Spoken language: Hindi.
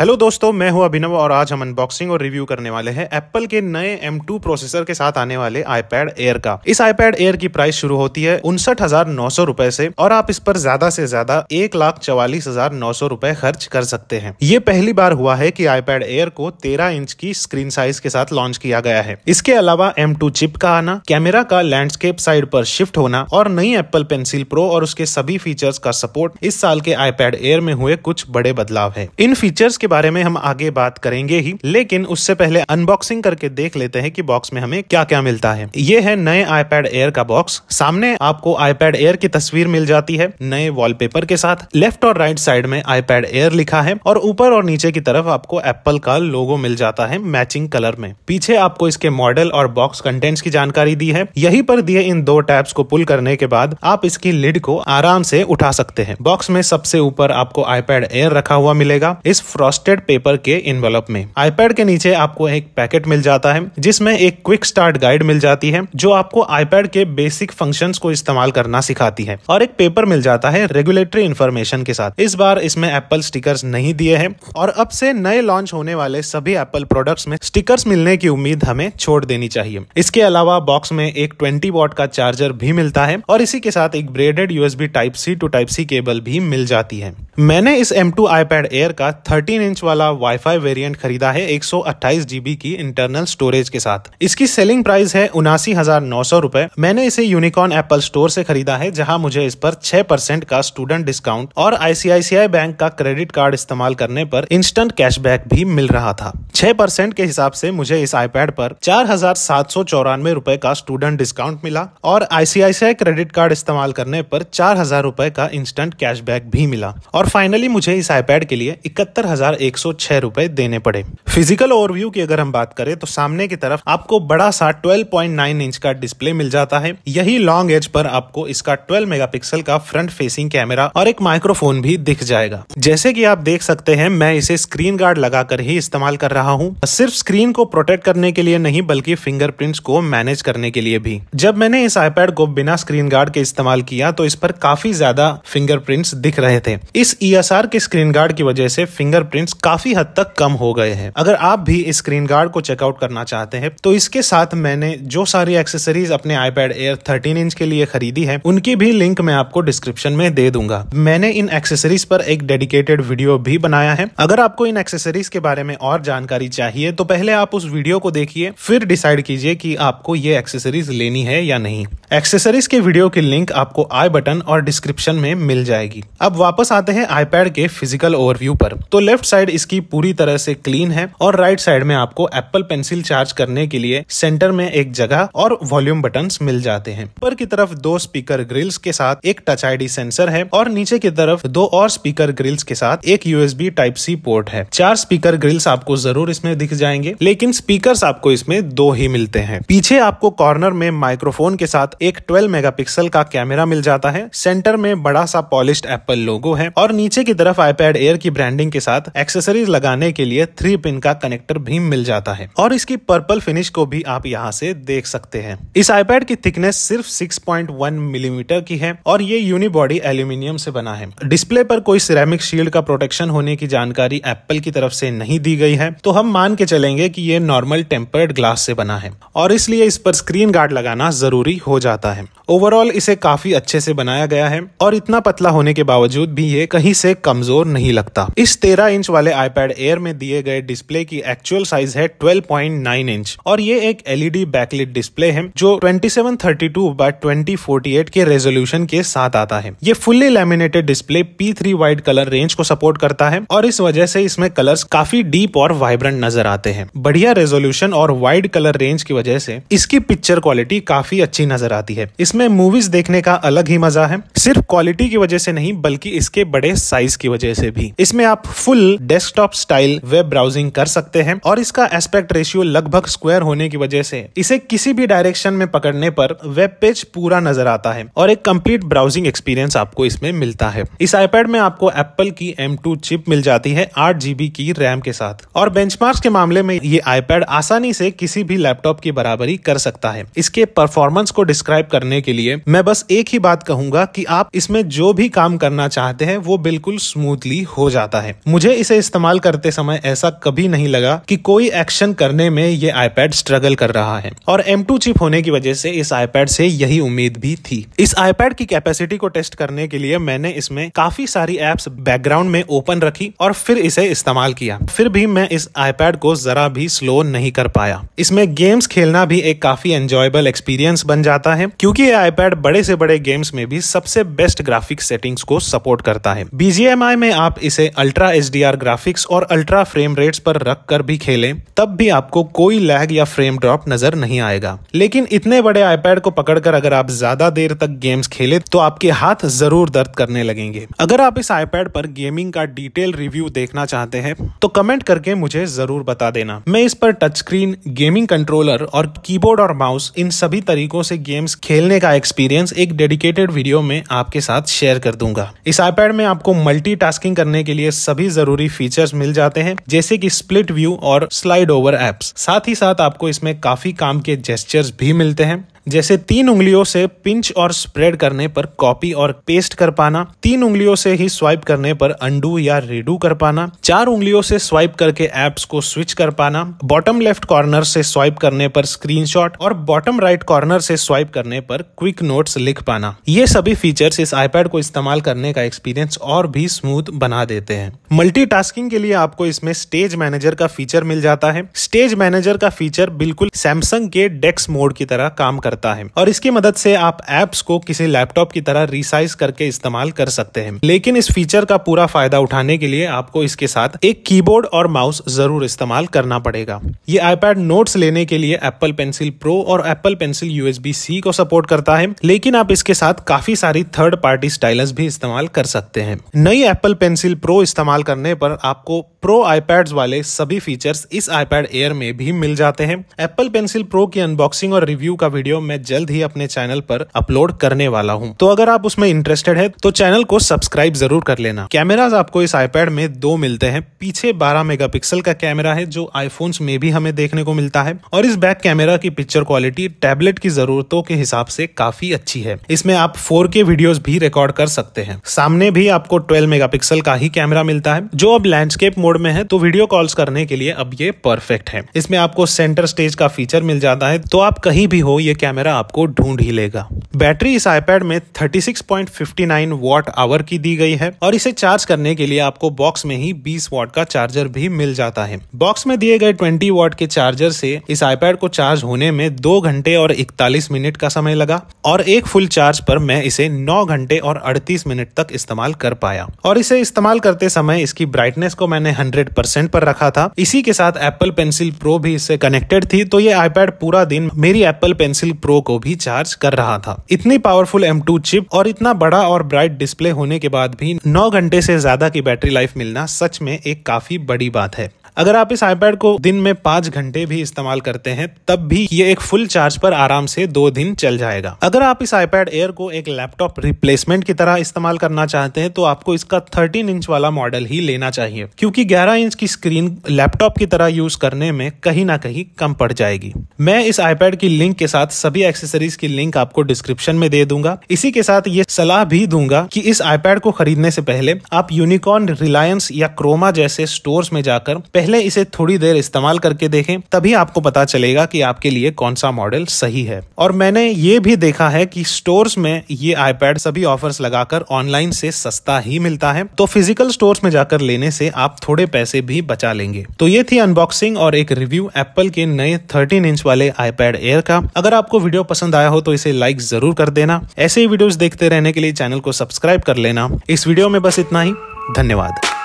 हेलो दोस्तों मैं हूं अभिनव और आज हम अनबॉक्सिंग और रिव्यू करने वाले हैं एप्पल के नए M2 प्रोसेसर के साथ आने वाले आईपैड एयर का इस आईपैड एयर की प्राइस शुरू होती है उनसठ हजार नौ सौ रूपए से और आप इस पर ज्यादा से ज्यादा एक लाख चवालीस हजार नौ सौ रूपए खर्च कर सकते हैं ये पहली बार हुआ है कि आईपैड एयर को तेरह इंच की स्क्रीन साइज के साथ लॉन्च किया गया है इसके अलावा एम चिप का आना कैमरा का लैंडस्केप साइड पर शिफ्ट होना और नई एप्पल पेंसिल प्रो और उसके सभी फीचर्स का सपोर्ट इस साल के आईपैड एयर में हुए कुछ बड़े बदलाव है इन फीचर्स के इसके बारे में हम आगे बात करेंगे ही लेकिन उससे पहले अनबॉक्सिंग करके देख लेते हैं कि बॉक्स में हमें क्या क्या मिलता है ये है नए आईपैड एयर का बॉक्स सामने आपको आईपैड एयर की तस्वीर मिल जाती है नए वॉलपेपर के साथ लेफ्ट और राइट साइड में आईपैड एयर लिखा है और ऊपर और नीचे की तरफ आपको एप्पल का लोगो मिल जाता है मैचिंग कलर में पीछे आपको इसके मॉडल और बॉक्स कंटेंट्स की जानकारी दी है यही पर दिए इन दो टैब्स को पुल करने के बाद आप इसकी लिड को आराम से उठा सकते हैं बॉक्स में सबसे ऊपर आपको आईपैड एयर रखा हुआ मिलेगा इस फ्रॉस्ट फ्रॉस्टेड पेपर के इनवेलप में आईपैड के नीचे आपको एक पैकेट मिल जाता है जिसमें एक क्विक स्टार्ट गाइड मिल जाती है जो आपको आईपैड के बेसिक फंक्शन को इस्तेमाल करना सिखाती है और एक पेपर मिल जाता है रेगुलेटरी इन्फॉर्मेशन के साथ इस बार इसमें एप्पल स्टिकर्स नहीं दिए हैं और अब से नए लॉन्च होने वाले सभी एप्पल प्रोडक्ट्स में स्टिकर्स मिलने की उम्मीद हमें छोड़ देनी चाहिए इसके अलावा बॉक्स में एक 20 वॉट का चार्जर भी मिलता है और इसी के साथ एक braided USB type C to type C cable भी मिल जाती है मैंने इस M2 टू आईपैड एयर का थर्टीन इंच वाला वाईफाई वेरिएंट खरीदा है एक सौ की इंटरनल स्टोरेज के साथ इसकी सेलिंग प्राइस है उनासी हजार नौ सौ रूपए मैंने इसे यूनिकॉर्न एप्पल स्टोर से खरीदा है जहां मुझे इस पर 6 परसेंट का स्टूडेंट डिस्काउंट और आईसीआईसीआई बैंक का क्रेडिट कार्ड इस्तेमाल करने पर इंस्टेंट कैशबैक भी मिल रहा था 6 परसेंट के हिसाब से मुझे इस आईपैड पर चार हजार सात सौ चौरानवे रूपए का स्टूडेंट डिस्काउंट मिला और आईसीआईसीआई क्रेडिट कार्ड इस्तेमाल करने पर चार हजार रूपए का इंस्टेंट कैशबैक भी मिला और फाइनली मुझे इस आईपैड के लिए इकहत्तर हजार हजार रुपए देने पड़े फिजिकल ओवरव्यू की अगर हम बात करें तो सामने की तरफ आपको बड़ा सा 12.9 इंच का डिस्प्ले मिल जाता है यही लॉन्ग एज पर आपको इसका 12 मेगापिक्सल का फ्रंट फेसिंग कैमरा और एक माइक्रोफोन भी दिख जाएगा जैसे कि आप देख सकते हैं मैं इसे स्क्रीन गार्ड लगाकर ही इस्तेमाल कर रहा हूँ सिर्फ स्क्रीन को प्रोटेक्ट करने के लिए नहीं बल्कि फिंगरप्रिंट्स को मैनेज करने के लिए भी जब मैंने इस आईपैड को बिना स्क्रीन गार्ड के इस्तेमाल किया तो इस पर काफी ज्यादा फिंगरप्रिंट्स दिख रहे थे इस ई e के स्क्रीन गार्ड की वजह से फिंगरप्रिंट पॉइंट्स काफी हद तक कम हो गए हैं अगर आप भी इस स्क्रीन गार्ड को चेकआउट करना चाहते हैं तो इसके साथ मैंने जो सारी एक्सेसरीज अपने आईपैड एयर 13 इंच के लिए खरीदी है उनकी भी लिंक मैं आपको डिस्क्रिप्शन में दे दूंगा मैंने इन एक्सेसरीज पर एक डेडिकेटेड वीडियो भी बनाया है अगर आपको इन एक्सेसरीज के बारे में और जानकारी चाहिए तो पहले आप उस वीडियो को देखिए फिर डिसाइड कीजिए कि आपको ये एक्सेसरीज लेनी है या नहीं एक्सेसरीज के वीडियो की लिंक आपको आई बटन और डिस्क्रिप्शन में मिल जाएगी अब वापस आते हैं आईपैड के फिजिकल ओवरव्यू पर तो लेफ्ट साइड इसकी पूरी तरह से क्लीन है और राइट साइड में आपको एप्पल पेंसिल चार्ज करने के लिए सेंटर में एक जगह और वॉल्यूम बटन मिल जाते हैं ऊपर की तरफ दो स्पीकर ग्रिल्स के साथ एक टच आई सेंसर है और नीचे की तरफ दो और स्पीकर ग्रिल्स के साथ एक यूएसबी टाइप सी पोर्ट है चार स्पीकर ग्रिल्स आपको जरूर इसमें दिख जाएंगे लेकिन स्पीकर आपको इसमें दो ही मिलते हैं पीछे आपको कॉर्नर में माइक्रोफोन के साथ एक 12 मेगापिक्सल का कैमरा मिल जाता है सेंटर में बड़ा सा पॉलिश एप्पल लोगो है और नीचे की तरफ आईपैड एयर की ब्रांडिंग के साथ एक्सेसरीज लगाने के लिए थ्री पिन का कनेक्टर भी मिल जाता है और इसकी पर्पल फिनिश को भी आप यहाँ से देख सकते हैं इस आईपैड की थिकनेस सिर्फ 6.1 मिलीमीटर की है और ये यूनिबॉडी एल्यूमिनियम से बना है डिस्प्ले पर कोई सिरेमिक शील्ड का प्रोटेक्शन होने की जानकारी एप्पल की तरफ से नहीं दी गई है तो हम मान के चलेंगे की ये नॉर्मल टेम्पर्ड ग्लास से बना है और इसलिए इस पर स्क्रीन गार्ड लगाना जरूरी हो जाता है ओवरऑल इसे काफी अच्छे से बनाया गया है और इतना पतला होने के बावजूद भी ये कहीं से कमजोर नहीं लगता इस तेरह इंच इंच वाले आईपैड एयर में दिए गए डिस्प्ले की एक्चुअल साइज है 12.9 इंच और ये एक एलईडी बैकलिट डिस्प्ले है जो 2732 बाय थर्टी के रेजोल्यूशन के साथ आता है ये fully laminated display P three colour range को सपोर्ट करता है और इस वजह से इसमें कलर काफी डीप और वाइब्रेंट नजर आते हैं बढ़िया रेजोल्यूशन और वाइड कलर रेंज की वजह से इसकी पिक्चर क्वालिटी काफी अच्छी नजर आती है इसमें मूवीज देखने का अलग ही मजा है सिर्फ क्वालिटी की वजह से नहीं बल्कि इसके बड़े साइज की वजह से भी इसमें आप full desktop style web browsing कर सकते हैं और इसका एस्पेक्ट रेशियो लगभग स्क्वायर होने की वजह से इसे किसी भी डायरेक्शन में पकड़ने पर वेब पेज पूरा नजर आता है और एक कंप्लीट ब्राउजिंग एक्सपीरियंस आपको इसमें मिलता है इस आईपैड में आपको एप्पल की एम चिप मिल जाती है आठ जीबी की रैम के साथ और बेंच के मामले में ये आईपैड आसानी से किसी भी लैपटॉप की बराबरी कर सकता है इसके परफॉर्मेंस को डिस्क्राइब करने के लिए मैं बस एक ही बात कहूंगा कि आप इसमें जो भी काम करना चाहते हैं वो बिल्कुल स्मूथली हो जाता है मुझे इस इसे इस्तेमाल करते समय ऐसा कभी नहीं लगा कि कोई एक्शन करने में ये आईपैड स्ट्रगल कर रहा है और एम चिप होने की वजह से इस आईपैड से यही उम्मीद भी थी इस आईपैड की कैपेसिटी को टेस्ट करने के लिए मैंने इसमें काफी सारी एप्स बैकग्राउंड में ओपन रखी और फिर इसे इस्तेमाल किया फिर भी मैं इस आईपैड को जरा भी स्लो नहीं कर पाया इसमें गेम्स खेलना भी एक काफी एंजॉयबल एक्सपीरियंस बन जाता है क्योंकि ये आईपैड बड़े से बड़े गेम्स में भी सबसे बेस्ट ग्राफिक सेटिंग्स को सपोर्ट करता है बीजीएमआई में आप इसे अल्ट्रा एच ग्राफिक्स और अल्ट्रा फ्रेम रेट्स पर रख कर भी खेलें तब भी आपको कोई लैग या फ्रेम ड्रॉप नजर नहीं आएगा लेकिन इतने बड़े आईपैड को पकड़कर अगर आप ज्यादा देर तक गेम्स खेले तो आपके हाथ जरूर दर्द करने लगेंगे अगर आप इस आईपैड पर गेमिंग का डिटेल रिव्यू देखना चाहते हैं तो कमेंट करके मुझे जरूर बता देना मैं इस पर टच स्क्रीन गेमिंग कंट्रोलर और कीबोर्ड और माउस इन सभी तरीकों से गेम्स खेलने का एक्सपीरियंस एक डेडिकेटेड वीडियो में आपके साथ शेयर कर दूंगा इस आईपैड में आपको मल्टी करने के लिए सभी जरूरी जरूरी फीचर्स मिल जाते हैं जैसे कि स्प्लिट व्यू और स्लाइड ओवर एप्स साथ ही साथ आपको इसमें काफी काम के जेस्टर्स भी मिलते हैं जैसे तीन उंगलियों से पिंच और स्प्रेड करने पर कॉपी और पेस्ट कर पाना तीन उंगलियों से ही स्वाइप करने पर अंडू या रेडू कर पाना चार उंगलियों से स्वाइप करके एप्स को स्विच कर पाना बॉटम लेफ्ट कॉर्नर से स्वाइप करने पर स्क्रीनशॉट और बॉटम राइट कॉर्नर से स्वाइप करने पर क्विक नोट्स लिख पाना ये सभी फीचर्स इस आईपैड को इस्तेमाल करने का एक्सपीरियंस और भी स्मूथ बना देते हैं मल्टीटास्किंग के लिए आपको इसमें स्टेज मैनेजर का फीचर मिल जाता है स्टेज मैनेजर का फीचर बिल्कुल सैमसंग के डेस्क मोड की तरह काम कर करता है और इसकी मदद से आप एप्स को किसी लैपटॉप की तरह रिसाइज करके इस्तेमाल कर सकते हैं लेकिन इस फीचर का पूरा फायदा उठाने के लिए आपको इसके साथ एक कीबोर्ड और माउस जरूर इस्तेमाल करना पड़ेगा ये आईपैड नोट्स लेने के लिए एप्पल पेंसिल प्रो और एप्पल पेंसिल यूएसबी सी को सपोर्ट करता है लेकिन आप इसके साथ काफी सारी थर्ड पार्टी स्टाइलस भी इस्तेमाल कर सकते हैं नई एप्पल पेंसिल प्रो इस्तेमाल करने पर आपको प्रो आईपैड्स वाले सभी फीचर्स इस आईपैड एयर में भी मिल जाते हैं एप्पल पेंसिल प्रो की अनबॉक्सिंग और रिव्यू का वीडियो मैं जल्द ही अपने चैनल पर अपलोड करने वाला हूँ तो अगर आप उसमें इंटरेस्टेड है तो चैनल को सब्सक्राइब जरूर कर लेना कैमराज आपको इस आईपैड में दो मिलते हैं पीछे बारह मेगा का कैमरा है जो आईफोन में भी हमें देखने को मिलता है और इस बैक कैमरा की पिक्चर क्वालिटी टैबलेट की जरूरतों के हिसाब से काफी अच्छी है इसमें आप के वीडियोज भी रिकॉर्ड कर सकते हैं सामने भी आपको 12 मेगापिक्सल का ही कैमरा मिलता है जो अब लैंडस्केप मोड में है तो वीडियो कॉल्स करने के लिए अब ये परफेक्ट है इसमें आपको सेंटर स्टेज का फीचर मिल जाता है तो आप कहीं भी हो ये कैमरा कैमरा आपको ढूंढ ही लेगा बैटरी इस आईपैड में 36.59 वॉट आवर की दी गई है और इसे चार्ज करने के लिए आपको बॉक्स में ही 20 वॉट का चार्जर भी मिल जाता है बॉक्स में दिए गए 20 वॉट के चार्जर से इस आईपैड को चार्ज होने में दो घंटे और इकतालीस मिनट का समय लगा और एक फुल चार्ज पर मैं इसे नौ घंटे और अड़तीस मिनट तक इस्तेमाल कर पाया और इसे इस्तेमाल करते समय इसकी ब्राइटनेस को मैंने हंड्रेड परसेंट पर रखा था इसी के साथ एप्पल पेंसिल प्रो भी इससे कनेक्टेड थी तो ये आईपैड पूरा दिन मेरी एप्पल पेंसिल प्रो को भी चार्ज कर रहा था इतनी पावरफुल M2 चिप और इतना बड़ा और ब्राइट डिस्प्ले होने के बाद भी 9 घंटे से ज्यादा की बैटरी लाइफ मिलना सच में एक काफी बड़ी बात है अगर आप इस आईपैड को दिन में पांच घंटे भी इस्तेमाल करते हैं तब भी ये एक फुल चार्ज पर आराम से दो दिन चल जाएगा अगर आप इस आईपैड एयर को एक लैपटॉप रिप्लेसमेंट की तरह इस्तेमाल करना चाहते हैं तो आपको इसका थर्टीन इंच वाला मॉडल ही लेना चाहिए क्योंकि ग्यारह इंच की स्क्रीन लैपटॉप की तरह यूज करने में कहीं ना कहीं कम पड़ जाएगी मैं इस आईपैड की लिंक के साथ सभी एक्सेसरीज की लिंक आपको डिस्क्रिप्शन में दे दूंगा इसी के साथ ये सलाह भी दूंगा कि इस आईपैड को खरीदने से पहले आप यूनिकॉर्न रिलायंस या क्रोमा जैसे स्टोर्स में जाकर पहले इसे थोड़ी देर इस्तेमाल करके देखें तभी आपको पता चलेगा कि आपके लिए कौन सा मॉडल सही है और मैंने ये भी देखा है कि स्टोर्स में ये आईपैड सभी ऑफर्स लगाकर ऑनलाइन से सस्ता ही मिलता है तो फिजिकल स्टोर्स में जाकर लेने से आप थोड़े पैसे भी बचा लेंगे तो ये थी अनबॉक्सिंग और एक रिव्यू एप्पल के नए थर्टीन इंच वाले आईपैड एयर का अगर आपको वीडियो पसंद आया हो तो इसे लाइक जरूर कर देना ऐसे ही वीडियोस देखते रहने के लिए चैनल को सब्सक्राइब कर लेना इस वीडियो में बस इतना ही धन्यवाद